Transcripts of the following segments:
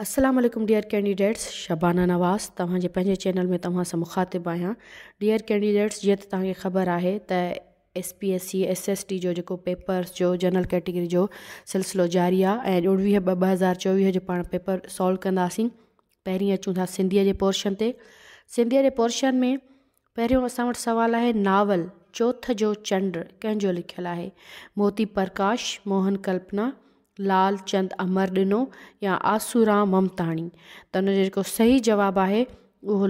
Aslam dear candidates Shabana Nawaz तवे channel में तुम से मुखातिब आया डियर कैंडिडेट्स जीअं त ख़बर है त S P S C S S T जो पेपर्स जो जनरल कैटेगरी जो सिलसिलो जारी आहे हज़ार चौवी जो पा पेपर सॉल्व कंदासीं पहिरीं अचूं था सिंधीअ जे पोर्शन से सिंधीअ जे पोर्शन में पहिरियों असां वटि सुवालु आहे नावल चोथ जो चंड कंहिंजो लिखियलु आहे मोती प्रकाश मोहन कल्पना लालचंद अमर ॾिनो या आसूराम ममताणी तो हुन जो सही जवाब आहे उहो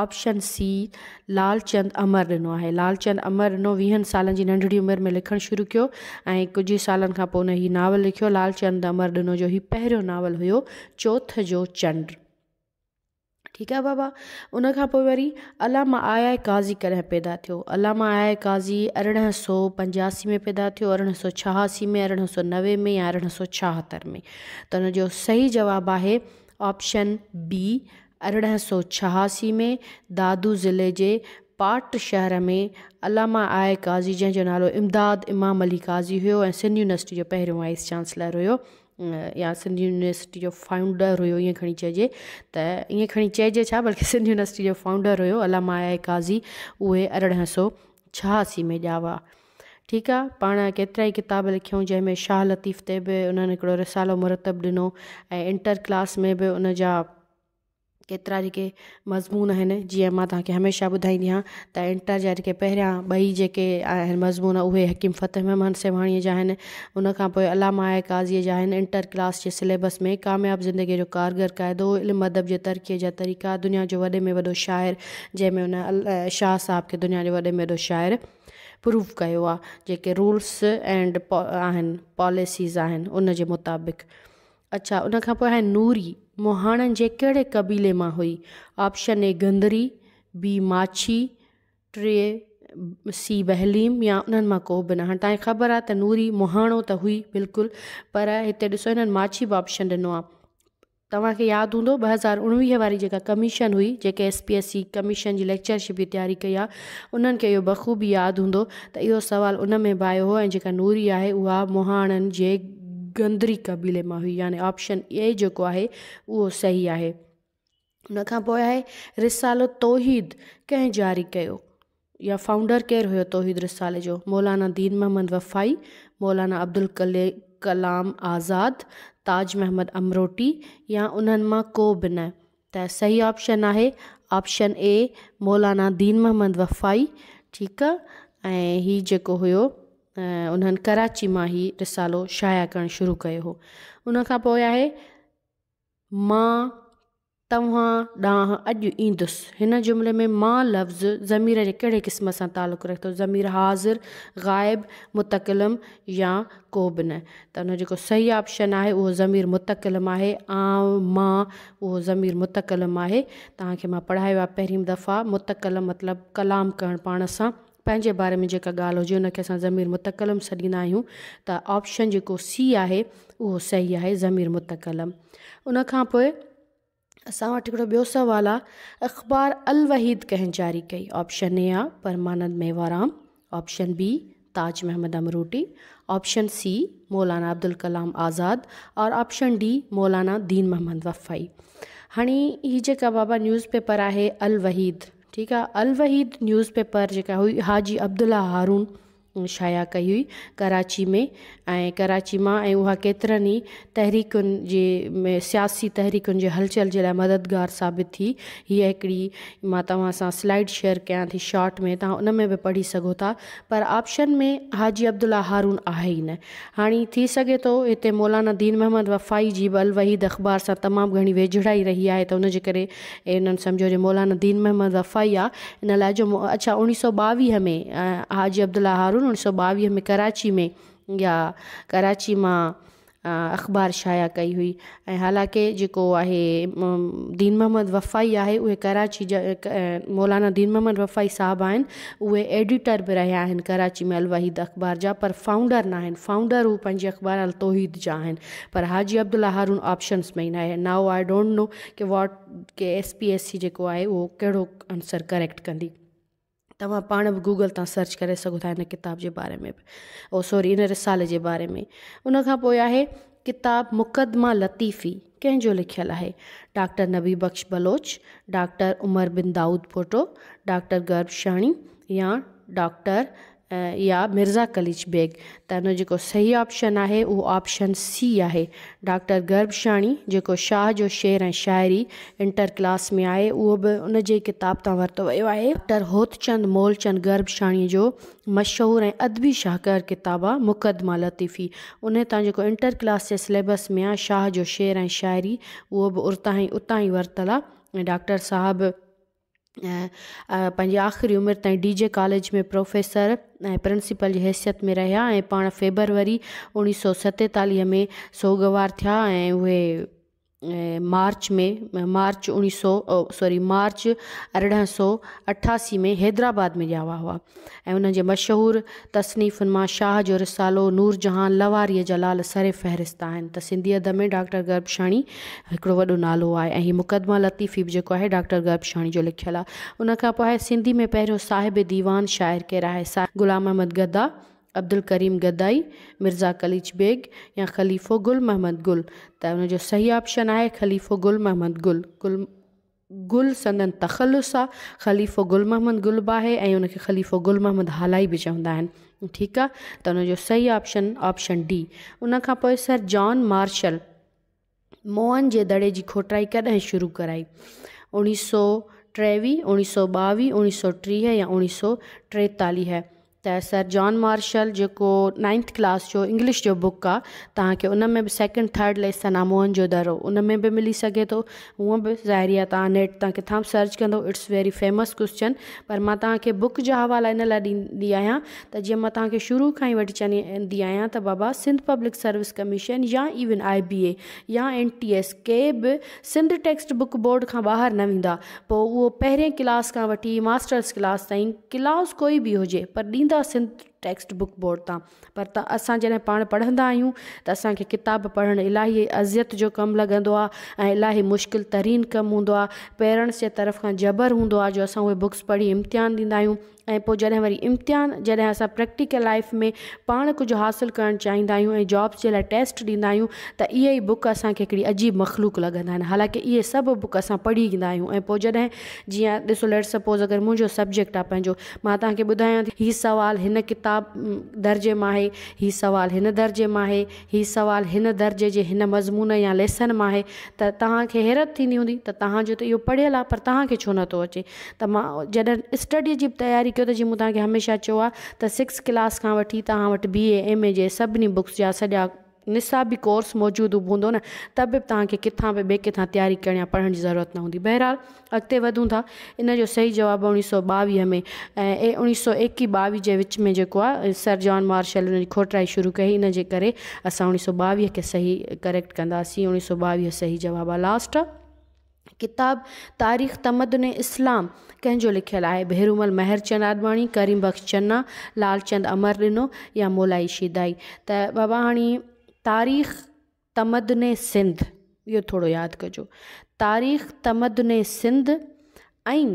ऑप्शन सी लालचंद अमर ॾिनो है लालचंद अमर ॾिनो वीह साल की नंढड़ी उम्र में लिखण शुरू कयो कुछ कुझु ई सालनि खां नावल लिखियो लालचंद अमर ॾिनो जो हीउ पहिरियों नावल हुयो चोथ जो चंड ठीक है बाबा उन वरी अलामा आया काज़ी कॾहिं पैदा थियो अलामा आया काज़ी अरड़ह सौ पंजासी में पैदा थो अरिड़हं सौ छहासी में अरिड़हं सौ नवे में या अरिड़हं सौ छहत्तर में तो उनको सही जवाब आहे ऑप्शन बी अरिड़हं सौ छहासी में दादू ज़िले के पाट शहर में अलामा आय काज़ी जंहिंजो नालो इमदाद इमाम अली काज़ी हुयो ऐं सिंध यूनिवर्सिटी जो पहिरियों वाइस चांसलर हो या सिंधी यूनिवर्सिटी जो फाउंडर हुयो ईअं खणी चइजे त ईअं खणी चइजे छा बल्कि सिंधी यूनिवर्सिटी जो फाउंडर हुयो अलामा आहे काज़ी उहे अरिड़हं सौ छहासी में ॼिया ठीकु आहे पाण केतिरा ई किताब लिखियऊं जंहिंमें शाह लतीफ़ ते बि उन्हनि हिकिड़ो रिसालो मुरतबु ॾिनो ऐं इंटर क्लास में बि उन जा केतिरा जेके मज़मून आहिनि जीअं मां तव्हांखे हमेशह ॿुधाईंदी आहियां त एंटर जा जेके पहिरियां ॿई जेके आहिनि मज़मून उहे हकीम फ़तह महमान सेवाणीअ जा आहिनि उन खां पोइ अलामा काज़ीअ जा आहिनि इंटर क्लास जे सिलेबस में कामयाबु ज़िंदगीअ जो कारगर क़ाइदो इल्म अदब जे तरक़ीअ जा तरीक़ा दुनिया जो वॾे में वॾो शाइरु जंहिंमें उन शाह साहब खे दुनिया जो वॾे में वॾो शाइरु प्रूव कयो आहे जेके रूल्स एंड आहिनि पॉलिसीज़ आहिनि उन जे मुताबिक़ अच्छा उन है नूरी मोहाणनि के कड़े क़बीले में हुई ऑप्शन ए गंदरी बी माछी टे सी बहलीम या उन्हनि मां को बि न हाणे तव्हांखे ख़बर आहे नूरी मोहाणो त हुई बिल्कुल पर हिते ॾिसो हिननि माछी भी ऑप्शन दिनों आहे तव्हांखे यादि हूंदो ॿ हज़ार उणिवीह वारी जेका कमीशन हुई जेके S P S C commission की लैक्चरशिप की तैयारी कई आहे उन्हनि बख़ूबी याद हों त इहो सुवालु उन में भी आयो हो ऐं नूरी आहे उहा मोहाणनि जे गंदरी कबीले में हुई याने ऑप्शन ए जो है वो सही है उन रिसालो तौहीद कें जारी कयो या फाउंडर केर हुयो तौहीद रिसाले जो मौलाना दीन महमद वफ़ाई मौलाना अब्दुल कले कलाम आज़ाद ताज महमद अमरोटी या उन्हनि मां को बि न सही ऑप्शन है ऑप्शन ए मौलाना दीन महमद वफ़ाई ठीक आहे ऐं हीउ जेको उन्हनि कराची मां ई रिसालो शाया करणु शुरू कयो हो उनखां पोइ आहे मां तव्हां ॾांहुं अॼु ईंदुसि हिन जुमिले में मां लफ़्ज़ ज़मीर जे कहिड़े क़िस्म सां तालुक़ु रखियो ज़मीर हाज़िर ग़ाइबु मुतकिलम या को बि न त उनजो जेको सही ऑप्शन आहे उहो ज़मीर मुतकिलम आहे आ मां उहो ज़मीर मुतकिलम आहे तव्हांखे मां पढ़ायो आहे पहिरीं दफ़ा मुतकिलम मतिलबु कलाम करणु पाण सां पंहिंजे बारे में जेका ॻाल्हि हुजे हुनखे असां ज़मीर मुतकलम सॾींदा आहियूं त ऑप्शन जेको सी आहे उहो सही आहे ज़मीर मुतकलम उन खां पोइ असां वटि हिकिड़ो ॿियो सुवालु आहे अख़बार अल वहीद कंहिं जारी कई ऑप्शन ए आहे Parmanand Mewaram option B Taj Muhammad Amroti option C Maulana Abdul कलाम आज़ाद और ऑप्शन डी मौलाना दीन मोहम्मद वफ़ाई हाणे हीअ जेका बाबा न्यूज़पेपर आहे अल वहीद ठीक है अल वहीद न्यूज़पेपर जो हुई हाजी अब्दुल्ला हारून शाया कई हुई कराची में कराची में ऐं उहा केतिरनि ई तहरीकुनि में सियासी तहरीकुनि जे हलचल जे लाइ मददगार साबित थी हीअ हिकिड़ी मां स्लाइड शेयर क्या थी शॉर्ट में तव्हां में बि पढ़ी सघो पर ऑप्शन में हाजी अब्दुल्ला हारून है ही न हाँ थी सघे थो हिते मौलाना दीन महमद वफ़ाई जी बि अलवहीद अख़बार से तमाम घणी वेझड़ाई रही है त उनजे करे इन्हनि सम्झो मौलाना दीन महमद वफ़ाई आहे इन लाइ जो अच्छा उणिवीह सौ ॿावीह में हाजी अब्दुल्ला हारून अप्रैल उन्नीस सौ बवी में कराची में या कराची मां अख़बार शाया कई हुई हालांकि जो है दीन मोहम्मद वफ़ाई है उ कराची ज मौलाना दीन मोहम्मद वफ़ाई साहब आन उहे एडिटर भी रहा है कराची में अलवाहीद अख़बार जा पर फाउंडर ना फाउंडर वो पंहिंजी अख़बार अल तोहीद जहाँ पर हाजी अब्दुल्ला हारून ऑप्शन्स में ही न नाओ आई डोंट नो कि what K S P S C जो है वो कड़ो आंसर करेक्ट कंदी तव्हां पाण बि गूगल तां सर्च करे सघो था हिन किताब जे बारे में ओ सॉरी हिन रिसाले जे बारे में उन खां पोइ आहे किताबु मुक़दमा लतीफ़ी कंहिंजो लिखियलु आहे doctor Nabi Bakhsh Baloch doctor Umar bin Daudpota doctor Gurbakhshani या डॉक्टर या मिर्ज़ा कलिच बेग त सही ऑप्शन है उहो ऑप्शन सी आहे डॉक्टर गर्भ शाणी शाह जो शेर ए शायरी इंटर क्लास में आहे उहो बि उन जे किताब तां वरितो वियो आहे डॉक्टर होतचंद मोलचंद गर्भ शाणी जो मशहूरु ऐं अदबी शाहकार किताबु आ मुक़दमा लतीफ़ी उन तां इंटर क्लास के सिलेबस में आहे शाह जो शेर ए शायरी उहो बि उतां ई उतां ई वरितलु आहे डॉक्टर साहिबु पंहिंजी आख़िरी उमिरि ताईं डी जे कॉलेज में प्रोफेसर ऐं प्रिंसिपल जी हैसियत में रहिया ऐं पाण फेबरवरी उणिवीह सौ सतेतालीह में सोगवार थिया ऐं उहे मार्च में मार्च उणिवीह सौ सॉरी मार्च अरिड़हं सौ अठासी में हैदराबाद में ॼावा हुआ ऐं उन जे मशहूरु तसनीफ़ुनि मां शाह जो रिसालो नूर जहां लवारीअ जा लाल सरे फ़हिरिस्त आहिनि त सिंधियत में डॉक्टर गर्बशाणी हिकिड़ो वॾो नालो आहे ऐं हीउ मुक़दमा लतीफ़ी बि जेको आहे डॉक्टर गर्बशाणी जो लिखियलु आहे उन पोइ सिंधी में पहिरियों साहिब दीवान शाइर केरु आहे सा ग़ुलाम अहमद गद्दा अब्दुल करीम गदाई मिर्ज़ा कलीच बेग या ख़लीफ़ो गुल महमद गुल त हुनजो सही ऑप्शन है ख़लीफ़ो गुल महमद गुल गुल गुल संदन तखलुस ख़लीफ़ो गुल महमद गुलब आहे ऐं ख़लीफ़ो गुल महमद हालाई भी चवंदा ठीक है तो त सही ऑप्शन ऑप्शन डी उन sir John Marshall Mohenjodaro की खोटाई कद शुरू कराई उणिवीह सौ टेवी उणिवीह सौ ॿावीह उणिवीह सौ टीह या उणिवीह सौ टेतालीह त सर जॉन मार्शल जो नाइंथ क्लास जो इंग्लिश जो बुक आहे तक उन में बि सैकेंड थर्ड लिस्ट आहे नामोहन जो दरो उन में बि मिली सघे तो हूअं भी जाहिर आहे तव्हां नेट तव्हां किथां बि सर्च कंदो इट्स वेरी फेमस क्वेश्चन पर मां बुक जा हवाला इन लाइ ॾींदी आहियां त जीअं मां शुरू का ही वठी चवंदी आहियां त बाबा सिंध पब्लिक सर्विस कमीशन या इवन आई बी ए या एन टी एस के बि सिंध टेक्स्ट बुक बोर्ड का बहर न वेंदा पोइ उहो पहिरें क्लास खां वठी मास्टर्स क्लास ताईं क्लास कोई भी हुजे पर ainda sendo text book board तां पर त असां जॾहिं पाण पढ़ंदा आहियूं त असांखे किताब पढ़णु इलाही अज़ियत जो कमु लॻंदो आहे ऐं इलाही मुश्किल तरीन कमु हूंदो आहे पेरेंट्स जे तरफ़ खां जबर हूंदो आहे जो असां उहे बुक्स पढ़ी इम्तिहान ॾींदा आहियूं ऐं पोइ जॾहिं वरी इम्तिहान जॾहिं असां प्रैक्टिकल लाइफ में पाण कुझु हासिलु करणु चाहींदा आहियूं ऐं जॉब्स जे लाइ टेस्ट ॾींदा आहियूं त इहे ई बुक असांखे हिकिड़ी अजीब मखलूक लॻंदा आहिनि हालांकि इहे सभु बुक असां पढ़ी ईंदा आहियूं ऐं पोइ जॾहिं जीअं ॾिसो लेट सपोज़ अगरि मुंहिंजो सब्जेक्ट आहे पंहिंजो मां तव्हांखे ॿुधायां थी हीउ सुवालु हिन किताब किताब दर्जे मां हि सवाल हिन दर्जे मां ही सवाल हिन दर्जे जे मज़मून या लेसन में है त तव्हांखे होंगी तो हूंदी त तव्हांजो त इहो पढ़ियल पर तक छो नथो अचे त मां जॾहिं स्टडीअ जी बि तयारी कयो त जीअं सिक्स क्लास का वी तव्हां बी ए एम ए जे सभिनी बुक्स जा सजा निसाबी कोर्स मौजूद हूंदो न त बि तव्हांखे किथां बि तैयारी करनी पढ़ने की ज़रूरत न हूंदी बहरहाल अॻिते वधूं था इन सही जवाब उणिवीह सौ ॿावीह में ऐं उणिवीह सौ एकवीह ॿावीह जे विच में जेको सर जॉन मार्शल हुनजी खोटराई शुरू कई इन जे करे असां उणिवीह सौ ॿावीह खे सही करेक्ट कंदासीं उणिवीह सौ ॿावीह सही जवाब आ लास्ट किताब तारीख़ तमदन इस्लाम कंहिंजो लिखल है बहरूमल महरचंद आडवाणी करीम बख़्श चन्ना लालचंद अमर ॾिनो या मोलाई शिदाई त बाबा तारीख़ तमदन सिंध इहो थोरो यादि कजो तारीख़ तमदन सिंध ऐं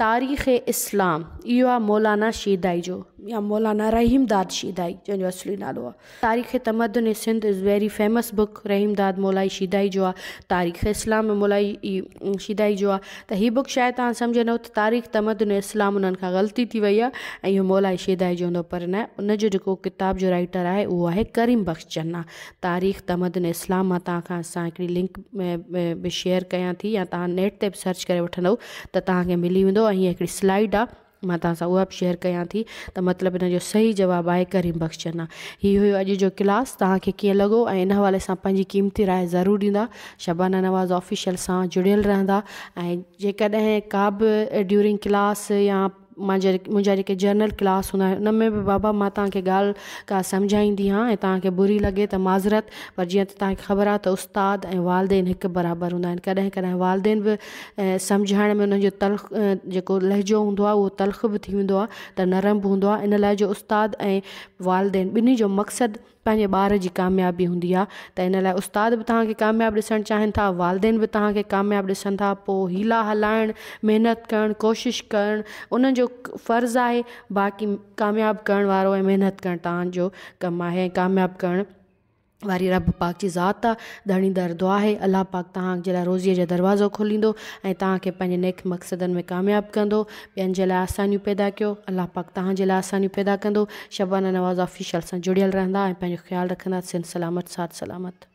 तारीख़ इस्लाम यो आ मौलाना शीदाई जो या मौलाना रहीमदाद शीदाई जो असली नालो आ तारीख़ तमदन ए Sindh is very famous book Rahimdad Molai Shidai जो आ तारीख़ इस्लाम मौलाई शीदाई जो आ त हीअ बुक तुम तव्हां सम्झंदव तो तारीख़ तमदन इस्लाम उन ग़लती वही है यो मौलाई शीदाई जो हों पर न जो किताब जो राइटर है वो है करीम बख़्श चन्ना तारीख़ तमदन इस्लाम में तव्हां लिंक में भी शेयर क्या थी या तेट नेट ते सर्च कर वो तो मिली वो અહીં એક સ્લાઇડ આ માતા સાઓ આપ શેર કર્યા થી તો મતલબ એ જો સહી જવાબ આ કરીમ બક્ષના ઈ હો આજ જો ક્લાસ તાકે કે લાગો એન حوالے સા પંજી કીમતી رائے જરૂર દીધા શબાના Nawaz ઓફિશિયલ સા જોડેલ રહેંદા એ જે કદે કાબ ડ્યુરિંગ ક્લાસ યા मुंहिंजे मुंहिंजा जेके जर्नल क्लास हूंदा आहिनि उन में बि बाबा मां तव्हांखे ॻाल्हि का सम्झाईंदी हा ऐं तव्हांखे बुरी लॻे त माज़रत पर जीअं त तव्हांखे ख़बर आहे त उस्ताद ऐं वालदेन हिकु बराबरि हूंदा आहिनि कॾहिं कॾहिं वालदेन बि सम्झाइण में उन्हनि जो तलख जेको लहजो हूंदो आहे उहो तलख बि थी वेंदो आहे त नरम बि हूंदो आहे इन लाइ जो उस्ताद ऐं वालदेन ॿिन्ही जो मक़सदु पंहिंजे ॿार जी कामयाबी हूंदी आहे त इन लाइ उस्ताद बि तव्हांखे कामयाबु ॾिसणु चाहिनि था वालदेन बि तव्हांखे कामयाबु ॾिसनि था पोइ हीला हलाइणु महिनत करणु कोशिशि करणु उन्हनि जो फ़र्ज़ आहे बाक़ी कामयाबु करण वारो ऐं महिनत करणु तव्हांजो कमु आहे ऐं कामयाबु करणु वारी रब पाक जी ज़ात आहे धणी दर दुआ आहे अलाह पाक तव्हांजे लाइ रोज़ीअ जो दरवाज़ो खोलींदो ऐं तव्हांखे पंहिंजे नेक मक़सदनि में कामयाबु कंदो ॿियनि जे लाइ आसानियूं पैदा कयो अलाह पाक तव्हांजे लाइ आसानियूं पैदा कंदो शबाना नवाज़ ऑफिशियल सां जुड़ियल रहंदा ऐं पंहिंजो ख़्यालु रखंदासीं सलामत साथ सलामत